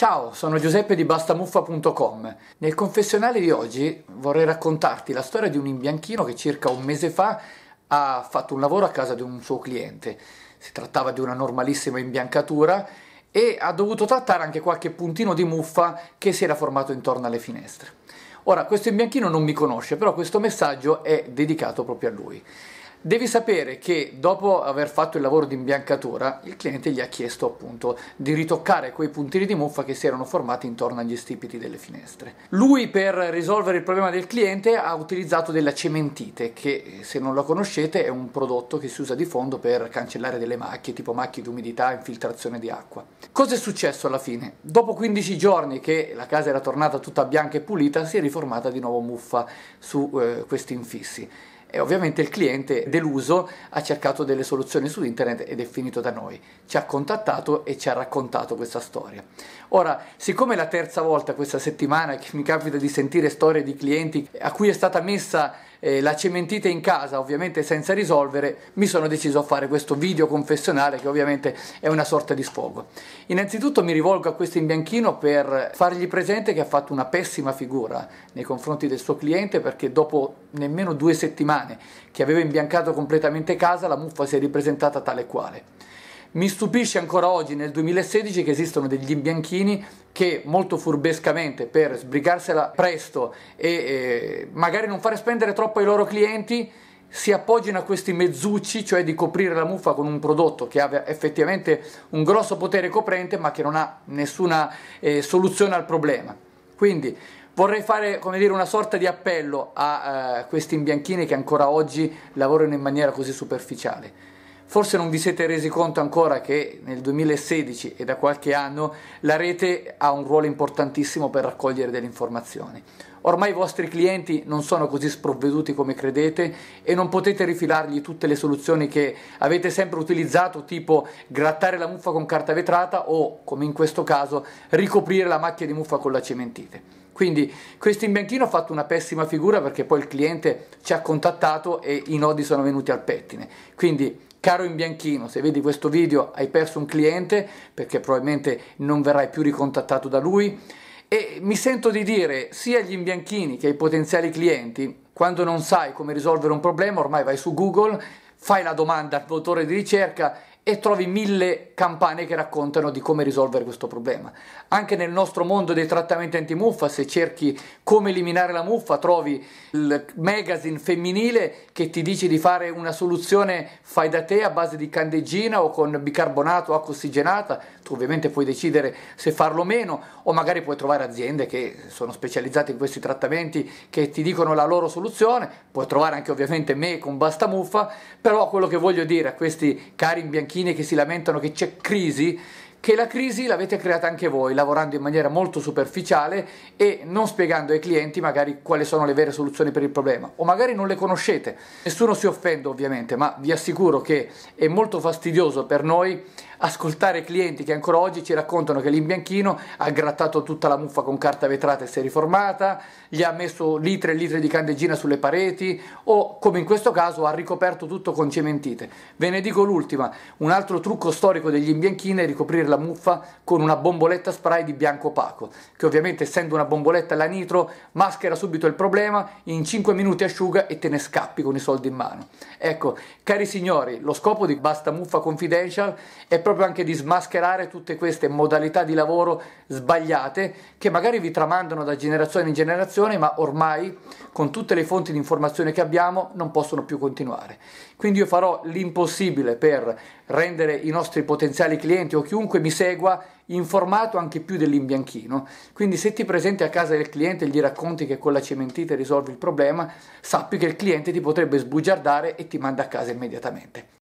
Ciao, sono Giuseppe di Bastamuffa.com. Nel confessionale di oggi vorrei raccontarti la storia di un imbianchino che circa un mese fa ha fatto un lavoro a casa di un suo cliente. Si trattava di una normalissima imbiancatura e ha dovuto trattare anche qualche puntino di muffa che si era formato intorno alle finestre. Ora, questo imbianchino non mi conosce, però questo messaggio è dedicato proprio a lui. Devi sapere che dopo aver fatto il lavoro di imbiancatura, il cliente gli ha chiesto appunto di ritoccare quei puntini di muffa che si erano formati intorno agli stipiti delle finestre. Lui per risolvere il problema del cliente ha utilizzato della cementite che eh, se non la conoscete è un prodotto che si usa di fondo per cancellare delle macchie, tipo macchie di umidità, infiltrazione di acqua. Cosa è successo alla fine? Dopo 15 giorni che la casa era tornata tutta bianca e pulita, si è riformata di nuovo muffa su eh, questi infissi. E ovviamente il cliente, deluso, ha cercato delle soluzioni su internet ed è finito da noi. Ci ha contattato e ci ha raccontato questa storia. Ora, siccome è la terza volta questa settimana che mi capita di sentire storie di clienti a cui è stata messa eh, la cementite in casa ovviamente senza risolvere, mi sono deciso a fare questo video confessionale che ovviamente è una sorta di sfogo. Innanzitutto mi rivolgo a questo imbianchino per fargli presente che ha fatto una pessima figura nei confronti del suo cliente perché dopo nemmeno due settimane che aveva imbiancato completamente casa la muffa si è ripresentata tale e quale. Mi stupisce ancora oggi, nel 2016, che esistano degli imbianchini che molto furbescamente, per sbrigarsela presto e eh, magari non fare spendere troppo ai loro clienti, si appoggiano a questi mezzucci, cioè di coprire la muffa con un prodotto che ha effettivamente un grosso potere coprente ma che non ha nessuna eh, soluzione al problema. Quindi vorrei fare come dire, una sorta di appello a eh, questi imbianchini che ancora oggi lavorano in maniera così superficiale. Forse non vi siete resi conto ancora che nel 2016 e da qualche anno la rete ha un ruolo importantissimo per raccogliere delle informazioni. Ormai i vostri clienti non sono così sprovveduti come credete e non potete rifilargli tutte le soluzioni che avete sempre utilizzato, tipo grattare la muffa con carta vetrata o, come in questo caso, ricoprire la macchia di muffa con la cementite. Quindi questo imbianchino ha fatto una pessima figura perché poi il cliente ci ha contattato e i nodi sono venuti al pettine. Quindi Caro in bianchino, se vedi questo video hai perso un cliente perché probabilmente non verrai più ricontattato da lui e mi sento di dire sia agli imbianchini che ai potenziali clienti, quando non sai come risolvere un problema ormai vai su Google, fai la domanda al motore di ricerca e trovi mille campane che raccontano di come risolvere questo problema. Anche nel nostro mondo dei trattamenti antimuffa, se cerchi come eliminare la muffa, trovi il magazine femminile che ti dice di fare una soluzione fai da te a base di candeggina o con bicarbonato, o acqua ossigenata, tu ovviamente puoi decidere se farlo o meno, o magari puoi trovare aziende che sono specializzate in questi trattamenti che ti dicono la loro soluzione, puoi trovare anche ovviamente me con basta muffa, però quello che voglio dire a questi cari imbianchi banchine che si lamentano che c'è crisi, che la crisi l'avete creata anche voi, lavorando in maniera molto superficiale e non spiegando ai clienti magari quali sono le vere soluzioni per il problema, o magari non le conoscete. Nessuno si offende ovviamente, ma vi assicuro che è molto fastidioso per noi ascoltare clienti che ancora oggi ci raccontano che l'imbianchino ha grattato tutta la muffa con carta vetrata e si è riformata, gli ha messo litri e litri di candeggina sulle pareti o come in questo caso ha ricoperto tutto con cementite. Ve ne dico l'ultima, un altro trucco storico degli imbianchini è ricoprire la muffa con una bomboletta spray di bianco opaco, che ovviamente essendo una bomboletta la nitro maschera subito il problema, in 5 minuti asciuga e te ne scappi con i soldi in mano. Ecco, cari signori, lo scopo di Basta Muffa Confidential è proprio proprio anche di smascherare tutte queste modalità di lavoro sbagliate che magari vi tramandano da generazione in generazione, ma ormai con tutte le fonti di informazione che abbiamo non possono più continuare. Quindi io farò l'impossibile per rendere i nostri potenziali clienti o chiunque mi segua informato anche più dell'imbianchino. Quindi se ti presenti a casa del cliente e gli racconti che con la cementite risolvi il problema, sappi che il cliente ti potrebbe sbugiardare e ti manda a casa immediatamente.